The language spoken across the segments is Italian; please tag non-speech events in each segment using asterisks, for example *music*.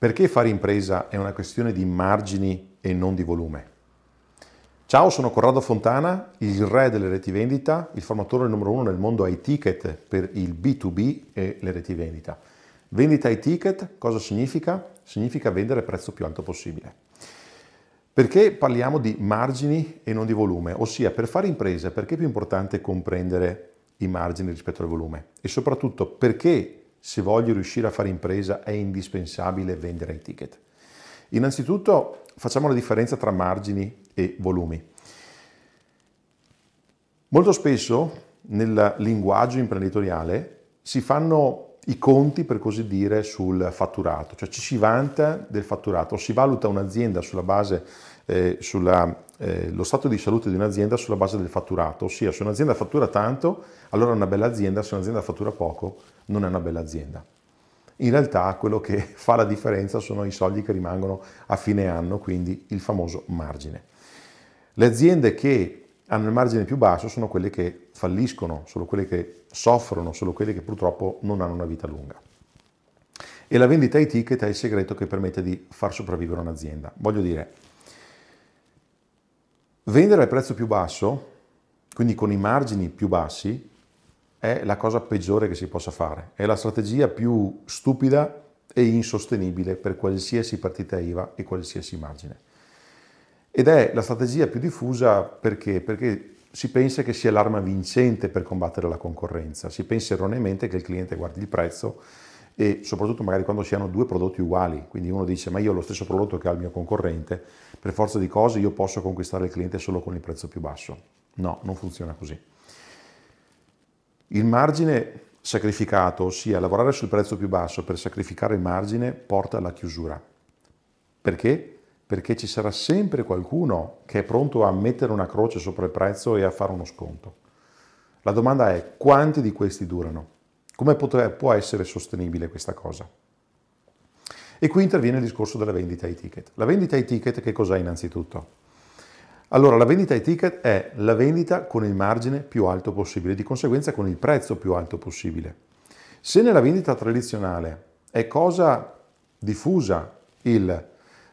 Perché fare impresa è una questione di margini e non di volume? Ciao, sono Corrado Fontana, il re delle reti vendita, il formatore numero uno nel mondo ai ticket per il B2B e le reti vendita. Vendita ai ticket cosa significa? Significa vendere il prezzo più alto possibile. Perché parliamo di margini e non di volume? Ossia, per fare impresa, perché è più importante comprendere i margini rispetto al volume? E soprattutto, perché se voglio riuscire a fare impresa è indispensabile vendere i ticket. Innanzitutto facciamo la differenza tra margini e volumi. Molto spesso nel linguaggio imprenditoriale si fanno i conti, per così dire, sul fatturato, cioè ci si vanta del fatturato, si valuta un'azienda sulla base, eh, sulla eh, lo stato di salute di un'azienda sulla base del fatturato, ossia se un'azienda fattura tanto, allora è una bella azienda, se un'azienda fattura poco, non è una bella azienda. In realtà quello che *laughs* fa la differenza sono i soldi che rimangono a fine anno, quindi il famoso margine. Le aziende che hanno il margine più basso sono quelle che falliscono, sono quelle che soffrono, sono quelle che purtroppo non hanno una vita lunga. E la vendita ai ticket è il segreto che permette di far sopravvivere un'azienda. Voglio dire, Vendere al prezzo più basso, quindi con i margini più bassi, è la cosa peggiore che si possa fare. È la strategia più stupida e insostenibile per qualsiasi partita IVA e qualsiasi margine. Ed è la strategia più diffusa perché? Perché si pensa che sia l'arma vincente per combattere la concorrenza, si pensa erroneamente che il cliente guardi il prezzo e soprattutto magari quando si hanno due prodotti uguali, quindi uno dice ma io ho lo stesso prodotto che ha il mio concorrente, per forza di cose io posso conquistare il cliente solo con il prezzo più basso. No, non funziona così. Il margine sacrificato, ossia lavorare sul prezzo più basso per sacrificare il margine, porta alla chiusura. Perché? Perché ci sarà sempre qualcuno che è pronto a mettere una croce sopra il prezzo e a fare uno sconto. La domanda è quanti di questi durano? Come potre, può essere sostenibile questa cosa? E qui interviene il discorso della vendita ai ticket. La vendita ai ticket che cos'è innanzitutto? Allora, la vendita ai ticket è la vendita con il margine più alto possibile, di conseguenza con il prezzo più alto possibile. Se nella vendita tradizionale è cosa diffusa il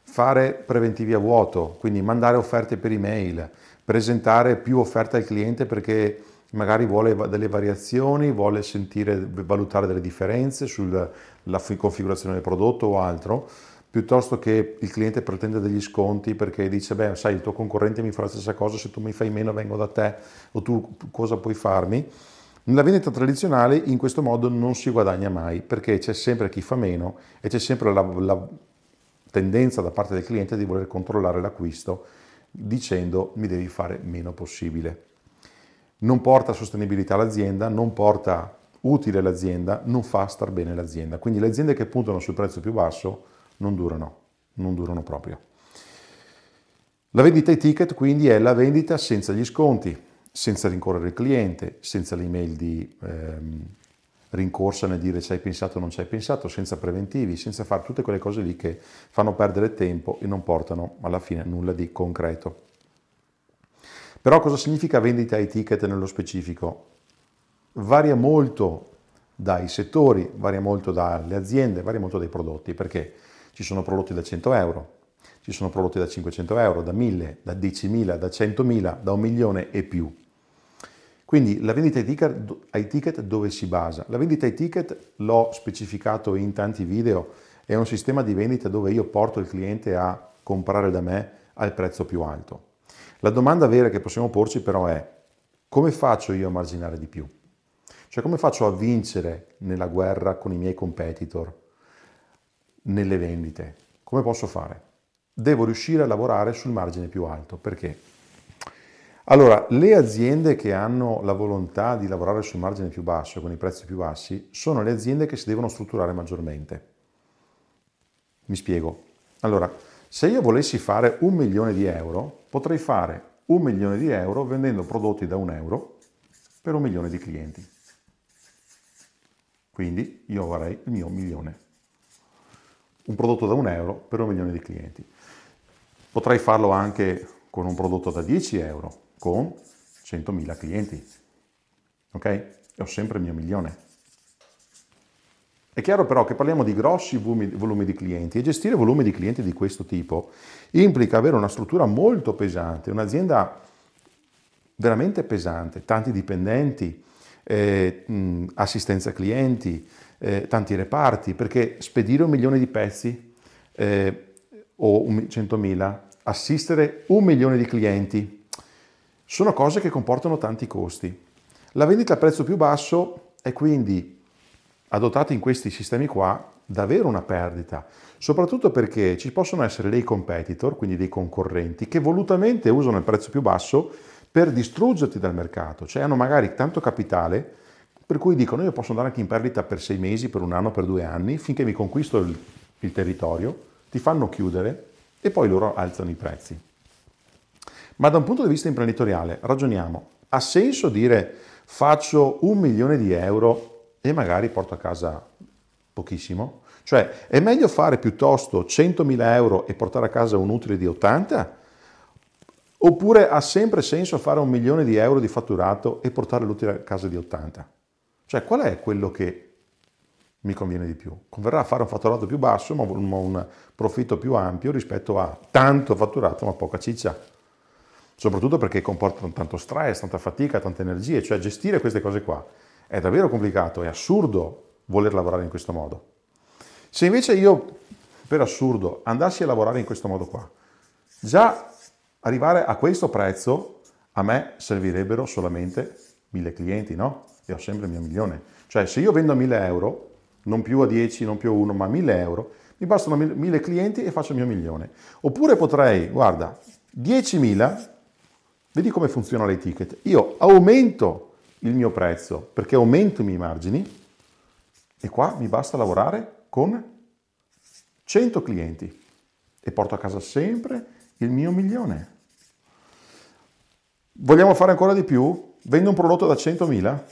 fare preventivi a vuoto, quindi mandare offerte per email, presentare più offerte al cliente perché magari vuole delle variazioni, vuole sentire, valutare delle differenze sulla configurazione del prodotto o altro, piuttosto che il cliente pretende degli sconti perché dice, beh, sai, il tuo concorrente mi fa la stessa cosa, se tu mi fai meno vengo da te, o tu cosa puoi farmi? Nella vendita tradizionale in questo modo non si guadagna mai perché c'è sempre chi fa meno e c'è sempre la, la tendenza da parte del cliente di voler controllare l'acquisto dicendo mi devi fare meno possibile non porta sostenibilità all'azienda, non porta utile all'azienda, non fa star bene l'azienda. Quindi le aziende che puntano sul prezzo più basso non durano, non durano proprio. La vendita ai ticket quindi è la vendita senza gli sconti, senza rincorrere il cliente, senza l'email di ehm, rincorsa nel dire ci hai pensato o non ci hai pensato, senza preventivi, senza fare tutte quelle cose lì che fanno perdere tempo e non portano alla fine nulla di concreto. Però cosa significa vendita ai ticket nello specifico? Varia molto dai settori, varia molto dalle aziende, varia molto dai prodotti, perché ci sono prodotti da 100 euro, ci sono prodotti da 500 euro, da 1000, da 10.000, da 100.000, da un milione e più. Quindi la vendita ai ticket, ai ticket dove si basa? La vendita ai ticket l'ho specificato in tanti video, è un sistema di vendita dove io porto il cliente a comprare da me al prezzo più alto. La domanda vera che possiamo porci però è come faccio io a marginare di più? Cioè come faccio a vincere nella guerra con i miei competitor, nelle vendite? Come posso fare? Devo riuscire a lavorare sul margine più alto. Perché? Allora, le aziende che hanno la volontà di lavorare sul margine più basso, con i prezzi più bassi, sono le aziende che si devono strutturare maggiormente. Mi spiego. Allora, se io volessi fare un milione di euro, potrei fare un milione di euro vendendo prodotti da un euro per un milione di clienti. Quindi io avrei il mio milione. Un prodotto da un euro per un milione di clienti. Potrei farlo anche con un prodotto da 10 euro, con 100.000 clienti. Ok? E ho sempre il mio milione. È chiaro però che parliamo di grossi volumi di clienti e gestire volumi di clienti di questo tipo implica avere una struttura molto pesante, un'azienda veramente pesante, tanti dipendenti, eh, assistenza clienti, eh, tanti reparti, perché spedire un milione di pezzi eh, o 100.000, assistere un milione di clienti, sono cose che comportano tanti costi. La vendita a prezzo più basso è quindi adottati in questi sistemi qua davvero una perdita, soprattutto perché ci possono essere dei competitor, quindi dei concorrenti, che volutamente usano il prezzo più basso per distruggerti dal mercato, cioè hanno magari tanto capitale per cui dicono io posso andare anche in perdita per sei mesi, per un anno, per due anni, finché mi conquisto il, il territorio, ti fanno chiudere e poi loro alzano i prezzi. Ma da un punto di vista imprenditoriale, ragioniamo, ha senso dire faccio un milione di euro e magari porto a casa pochissimo. Cioè è meglio fare piuttosto 100.000 euro e portare a casa un utile di 80 oppure ha sempre senso fare un milione di euro di fatturato e portare l'utile a casa di 80? Cioè qual è quello che mi conviene di più? Converrà a fare un fatturato più basso ma un profitto più ampio rispetto a tanto fatturato ma poca ciccia soprattutto perché comportano tanto stress, tanta fatica, tante energie, cioè gestire queste cose qua è davvero complicato, è assurdo voler lavorare in questo modo. Se invece io, per assurdo, andassi a lavorare in questo modo qua, già arrivare a questo prezzo a me servirebbero solamente mille clienti, no? E ho sempre il mio milione. Cioè se io vendo a mille euro, non più a 10, non più a 1, ma a 1000 euro, mi bastano mille clienti e faccio il mio milione. Oppure potrei, guarda, 10.000, vedi come funzionano le ticket, io aumento il mio prezzo perché aumento i miei margini e qua mi basta lavorare con 100 clienti e porto a casa sempre il mio milione. Vogliamo fare ancora di più? Vendo un prodotto da 100.000?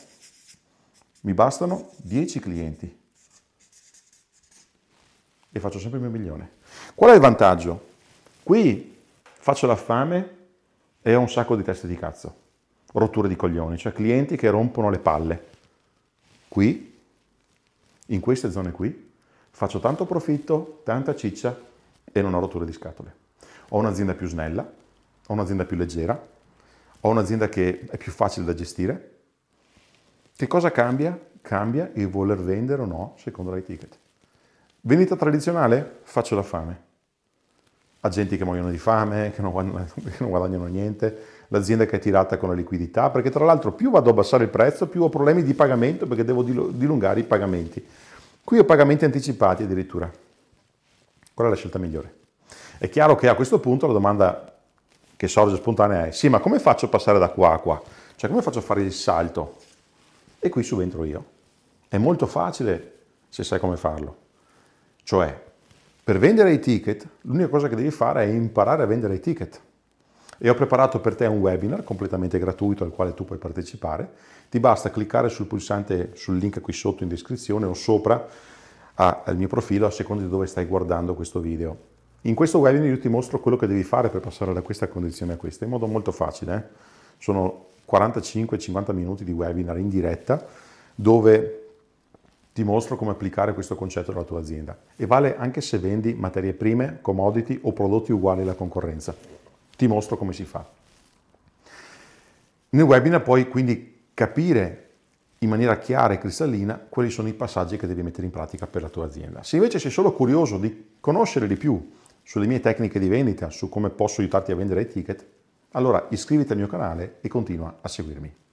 Mi bastano 10 clienti e faccio sempre il mio milione. Qual è il vantaggio? Qui faccio la fame e ho un sacco di teste di cazzo rotture di coglioni, cioè clienti che rompono le palle. Qui, in queste zone qui, faccio tanto profitto, tanta ciccia e non ho rotture di scatole. Ho un'azienda più snella, ho un'azienda più leggera, ho un'azienda che è più facile da gestire. Che cosa cambia? Cambia il voler vendere o no secondo la ticket. Vendita tradizionale? Faccio la fame. Agenti che muoiono di fame, che non *laughs* guadagnano niente, l'azienda che è tirata con la liquidità, perché tra l'altro più vado a abbassare il prezzo, più ho problemi di pagamento perché devo dilungare i pagamenti. Qui ho pagamenti anticipati addirittura. Qual è la scelta migliore? È chiaro che a questo punto la domanda che sorge spontanea è sì, ma come faccio a passare da qua a qua? Cioè come faccio a fare il salto? E qui subentro io. È molto facile se sai come farlo. Cioè, per vendere i ticket, l'unica cosa che devi fare è imparare a vendere i ticket e ho preparato per te un webinar completamente gratuito al quale tu puoi partecipare. Ti basta cliccare sul pulsante, sul link qui sotto in descrizione o sopra a, al mio profilo a seconda di dove stai guardando questo video. In questo webinar io ti mostro quello che devi fare per passare da questa condizione a questa, in modo molto facile. Eh? Sono 45-50 minuti di webinar in diretta dove ti mostro come applicare questo concetto alla tua azienda e vale anche se vendi materie prime, commodity o prodotti uguali alla concorrenza. Ti mostro come si fa. Nel webinar puoi quindi capire in maniera chiara e cristallina quali sono i passaggi che devi mettere in pratica per la tua azienda. Se invece sei solo curioso di conoscere di più sulle mie tecniche di vendita, su come posso aiutarti a vendere i ticket, allora iscriviti al mio canale e continua a seguirmi.